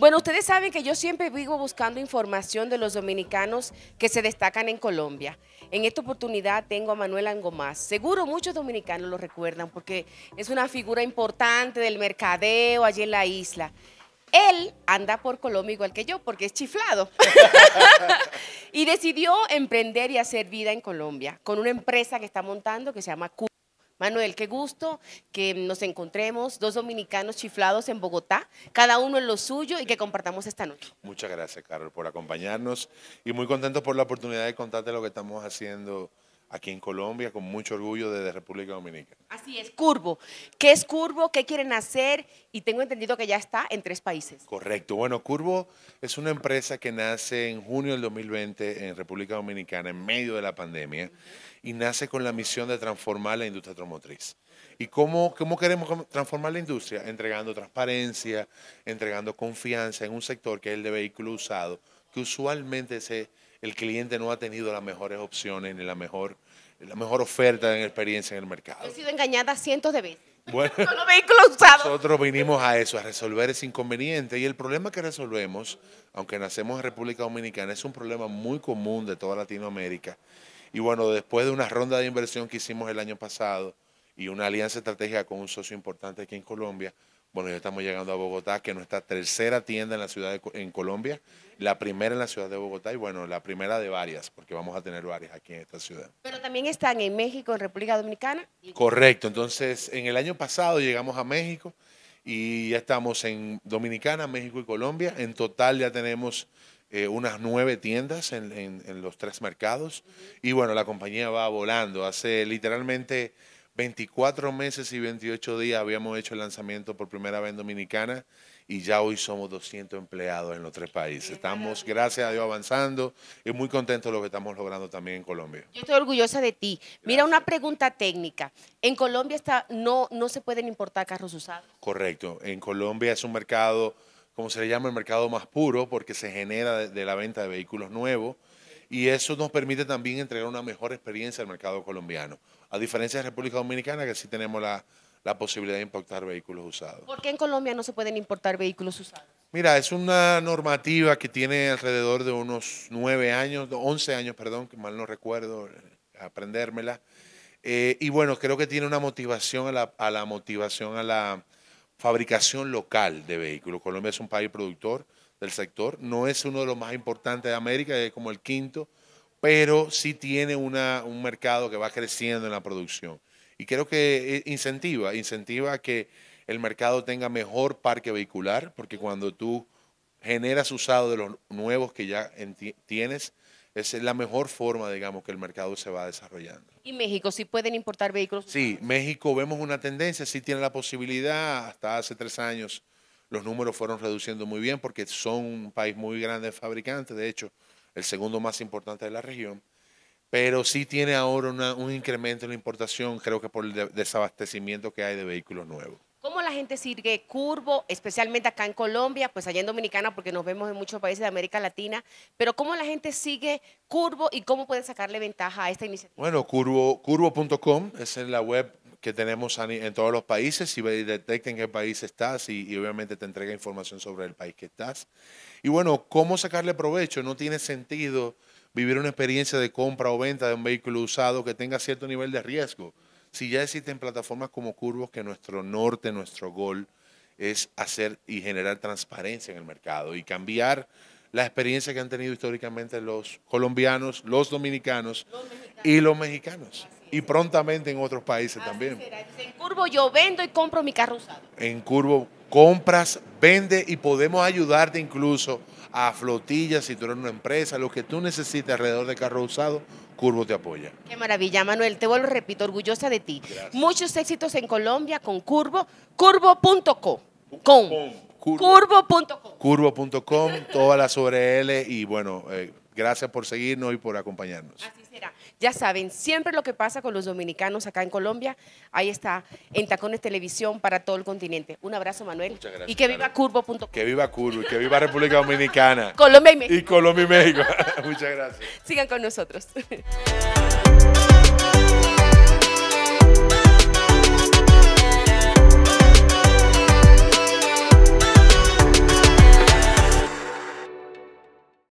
Bueno, ustedes saben que yo siempre vivo buscando información de los dominicanos que se destacan en Colombia. En esta oportunidad tengo a Manuel Angomás. Seguro muchos dominicanos lo recuerdan porque es una figura importante del mercadeo allí en la isla. Él anda por Colombia igual que yo porque es chiflado. y decidió emprender y hacer vida en Colombia con una empresa que está montando que se llama Manuel, qué gusto que nos encontremos, dos dominicanos chiflados en Bogotá, cada uno en lo suyo y que compartamos esta noche. Muchas gracias, Carlos, por acompañarnos y muy contento por la oportunidad de contarte lo que estamos haciendo aquí en Colombia con mucho orgullo desde República Dominicana. Así es, Curvo. ¿Qué es Curvo? ¿Qué quieren hacer? Y tengo entendido que ya está en tres países. Correcto. Bueno, Curvo es una empresa que nace en junio del 2020 en República Dominicana, en medio de la pandemia, y nace con la misión de transformar la industria automotriz. ¿Y cómo, cómo queremos transformar la industria? Entregando transparencia, entregando confianza en un sector que es el de vehículo usado, que usualmente se el cliente no ha tenido las mejores opciones ni la mejor, la mejor oferta en experiencia en el mercado. He sido engañada cientos de veces. Bueno, Nosotros vinimos a eso, a resolver ese inconveniente. Y el problema que resolvemos, aunque nacemos en República Dominicana, es un problema muy común de toda Latinoamérica. Y bueno, después de una ronda de inversión que hicimos el año pasado y una alianza estratégica con un socio importante aquí en Colombia, bueno, ya estamos llegando a Bogotá, que es nuestra tercera tienda en la ciudad de, en Colombia, la primera en la ciudad de Bogotá y bueno, la primera de varias, porque vamos a tener varias aquí en esta ciudad. Pero también están en México, en República Dominicana. Correcto, entonces en el año pasado llegamos a México y ya estamos en Dominicana, México y Colombia. En total ya tenemos eh, unas nueve tiendas en, los tres mercados y bueno, la compañía va volando. Hace literalmente 24 meses y 28 días habíamos hecho el lanzamiento por primera vez en Dominicana y ya hoy somos 200 empleados en los tres países. Estamos, gracias a Dios, avanzando y muy contentos de lo que estamos logrando también en Colombia. Yo estoy orgullosa de ti. Mira, una pregunta técnica. En Colombia está, no, no se pueden importar carros usados. Correcto. En Colombia es un mercado, como se le llama, el mercado más puro porque se genera de la venta de vehículos nuevos y eso nos permite también entregar una mejor experiencia al mercado colombiano, a diferencia de República Dominicana que sí tenemos la, posibilidad de importar vehículos usados. ¿Por qué en Colombia no se pueden importar vehículos usados? Mira, es una normativa que tiene alrededor de unos nueve años, once años, perdón, que mal no recuerdo eh, aprendérmela. Eh, y bueno, creo que tiene una motivación a la, a la motivación a la, Fabricación local de vehículos. Colombia es un país productor del sector, no es uno de los más importantes de América, es como el quinto, pero sí tiene una, un mercado que va creciendo en la producción. Y creo que eh, incentiva, incentiva que el mercado tenga mejor parque vehicular, porque cuando tú generas usado de los nuevos que ya tienes, es la mejor forma, digamos, que el mercado se va desarrollando. ¿Y México, sí pueden importar vehículos? Sí, México vemos una tendencia, sí tiene la posibilidad, hasta hace tres años los números fueron reduciendo muy bien porque son un país muy grande de fabricantes, de hecho, el segundo más importante de la región, pero sí tiene ahora un incremento en la importación, creo que por el desabastecimiento que hay de vehículos nuevos. ¿Cómo la gente sigue curvo, especialmente acá en Colombia, pues allá en Dominicana, porque nos vemos en muchos países de América Latina, pero cómo la gente sigue curvo y cómo puede sacarle ventaja a esta iniciativa? Bueno, curvo.com es la web que tenemos en todos los países, si en qué país estás y, obviamente te entrega información sobre el país que estás. Y bueno, ¿cómo sacarle provecho? No tiene sentido vivir una experiencia de compra o venta de un vehículo usado que tenga cierto nivel de riesgo. Si ya existen plataformas como Curvo, que nuestro norte, nuestro gol es hacer y generar transparencia en el mercado y cambiar la experiencia que han tenido históricamente los colombianos, los dominicanos, y los mexicanos. Y prontamente en otros países también. En Curvo yo vendo y compro mi carro usado. En Curvo compras, Vende y podemos ayudarte incluso a flotillas, si tú eres una empresa, lo que tú necesites alrededor de carro usado, Curvo te apoya. Qué maravilla, Manuel. Te vuelvo, repito, orgullosa de ti. Muchos éxitos en Colombia con Curvo. Curvo.co. Con. Curvo.com. Curvo.com, Curvo todas las sobre L y bueno, eh, Gracias por seguirnos y por acompañarnos. Así será. Ya saben, siempre lo que pasa con los dominicanos acá en Colombia, ahí está, en Tacones Televisión para todo el continente. Un abrazo, Manuel. Muchas gracias. Y que viva curvo.com. Que viva Curvo, que viva República Dominicana. Colombia y México. Y Colombia y México. Muchas gracias. Sigan con nosotros.